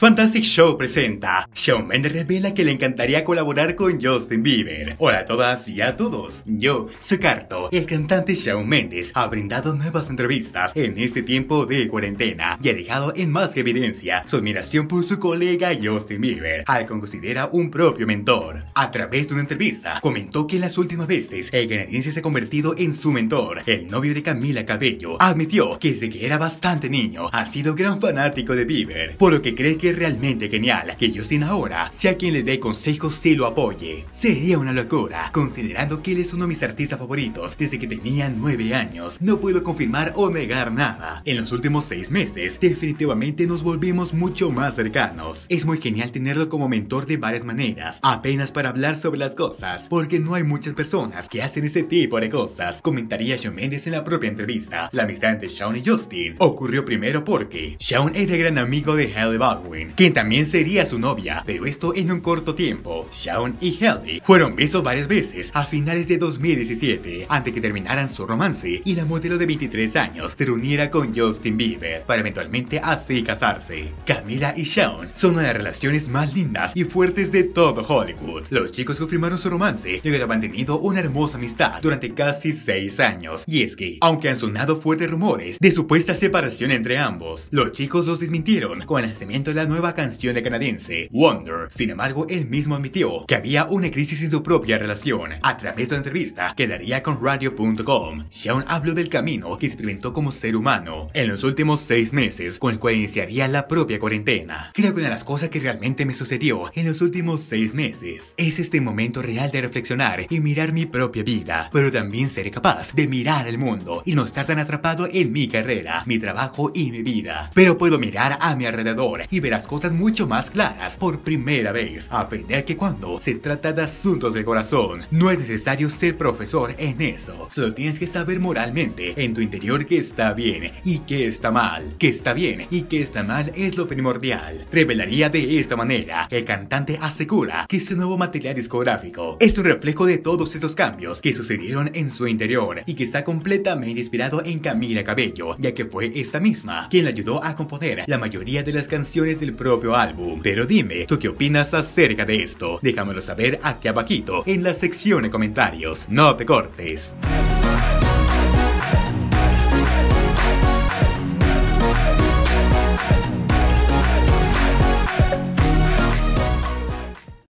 Fantastic Show presenta. Shawn Mendes revela que le encantaría colaborar con Justin Bieber. Hola a todas y a todos. Yo, soy Carto. El cantante Shawn Mendes ha brindado nuevas entrevistas en este tiempo de cuarentena y ha dejado en más que evidencia su admiración por su colega Justin Bieber, al que considera un propio mentor. A través de una entrevista, comentó que en las últimas veces el canadiense se ha convertido en su mentor. El novio de Camila Cabello admitió que desde que era bastante niño ha sido gran fanático de Bieber, por lo que cree que realmente genial que Justin ahora sea quien le dé consejos Si lo apoye. Sería una locura, considerando que él es uno de mis artistas favoritos desde que tenía 9 años. No puedo confirmar o negar nada. En los últimos 6 meses, definitivamente nos volvimos mucho más cercanos. Es muy genial tenerlo como mentor de varias maneras, apenas para hablar sobre las cosas, porque no hay muchas personas que hacen ese tipo de cosas, comentaría Shawn Mendes en la propia entrevista. La amistad entre Shawn y Justin ocurrió primero porque Shawn era gran amigo de Halle Baldwin quien también sería su novia, pero esto en un corto tiempo. Shawn y Haley fueron besos varias veces a finales de 2017, antes que terminaran su romance y la modelo de 23 años se reuniera con Justin Bieber para eventualmente así casarse. Camila y Shawn son una de las relaciones más lindas y fuertes de todo Hollywood. Los chicos confirmaron su romance y hubieran mantenido una hermosa amistad durante casi 6 años. Y es que, aunque han sonado fuertes rumores de supuesta separación entre ambos, los chicos los desmintieron con el nacimiento de la nueva canción de canadiense, Wonder. Sin embargo, él mismo admitió que había una crisis en su propia relación a través de una entrevista que daría con radio.com. Sean habló del camino que experimentó como ser humano en los últimos seis meses con el cual iniciaría la propia cuarentena. Creo que una de las cosas que realmente me sucedió en los últimos seis meses es este momento real de reflexionar y mirar mi propia vida, pero también ser capaz de mirar el mundo y no estar tan atrapado en mi carrera, mi trabajo y mi vida. Pero puedo mirar a mi alrededor y ver las cosas mucho más claras por primera vez. Aprender que cuando se trata de asuntos del corazón, no es necesario ser profesor en eso. Solo tienes que saber moralmente en tu interior que está bien y que está mal. Que está bien y que está mal es lo primordial. Revelaría de esta manera, el cantante asegura que este nuevo material discográfico es un reflejo de todos estos cambios que sucedieron en su interior y que está completamente inspirado en Camila Cabello, ya que fue esta misma quien la ayudó a componer la mayoría de las canciones de propio álbum. Pero dime, ¿tú qué opinas acerca de esto? Déjamelo saber aquí abajito en la sección de comentarios. No te cortes.